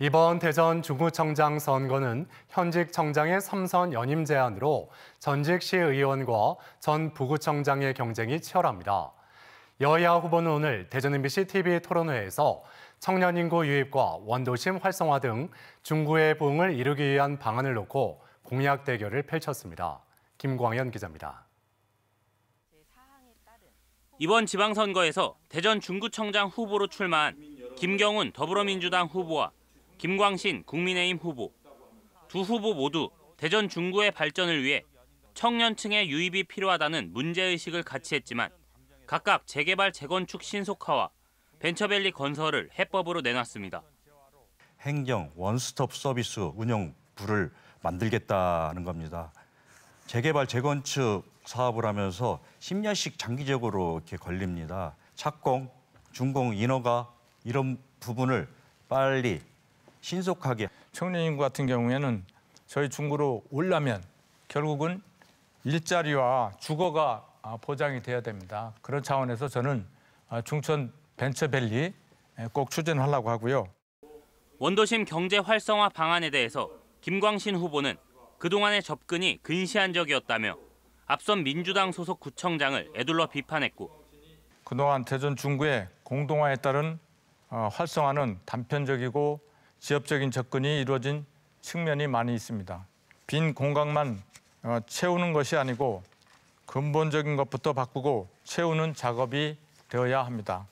이번 대전 중구청장 선거는 현직 청장의 3선 연임 제한으로 전직 시의원과 전 부구청장의 경쟁이 치열합니다. 여야 후보는 오늘 대전 MBC TV 토론회에서 청년 인구 유입과 원도심 활성화 등 중구의 부흥을 이루기 위한 방안을 놓고 공약 대결을 펼쳤습니다. 김광현 기자입니다. 이번 지방선거에서 대전 중구청장 후보로 출마한 김경훈 더불어민주당 후보와 김광신 국민의힘 후보. 두 후보 모두 대전 중구의 발전을 위해 청년층의 유입이 필요하다는 문제의식을 같이 했지만 각각 재개발 재건축 신속화와 벤처밸리 건설을 해법으로 내놨습니다. 행정 원스톱 서비스 운영부를 만들겠다는 겁니다. 재개발 재건축 사업을 하면서 10년씩 장기적으로 이렇게 걸립니다. 착공, 준공, 인허가 이런 부분을 빨리 신속하게. 청년인구 같은 경우에는 저희 중구로 올라면 결국은 일자리와 주거가 아, 보장이 돼야 됩니다. 그런 차원에서 저는 아, 중천 벤처밸리 꼭 추진하려고 하고요. 원도심 경제 활성화 방안에 대해서 김광신 후보는 그동안의 접근이 근시안적이었다며 앞선 민주당 소속 구청장을 애둘러 비판했고 그동안 대전 중구의 공동화에 따른 어, 활성화는 단편적이고 지엽적인 접근이 이루어진 측면이 많이 있습니다. 빈 공간만 어, 채우는 것이 아니고 근본적인 것부터 바꾸고 채우는 작업이 되어야 합니다.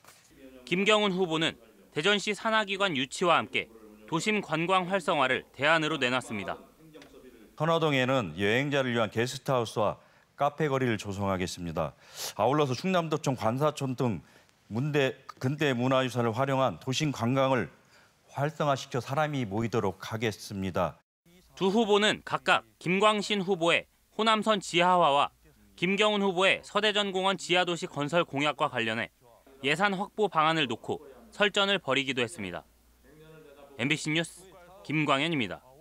김경훈 후보는 대전시 산하기관 유치와 함께 도심 관광 활성화를 대안으로 내놨습니다. 선화동에는 여행자를 위한 게스트하우스와 카페 거리를 조성하겠습니다. 아울러서 충남도청 관사촌 등 문대, 근대 문화유산을 활용한 도심 관광을 활성화시켜 사람이 모이도록 하겠습니다. 두 후보는 각각 김광신 후보의 호남선 지하화와 김경훈 후보의 서대전 공원 지하도시 건설 공약과 관련해 예산 확보 방안을 놓고 설전을 벌이기도 했습니다. MBC 뉴스 김광현입니다.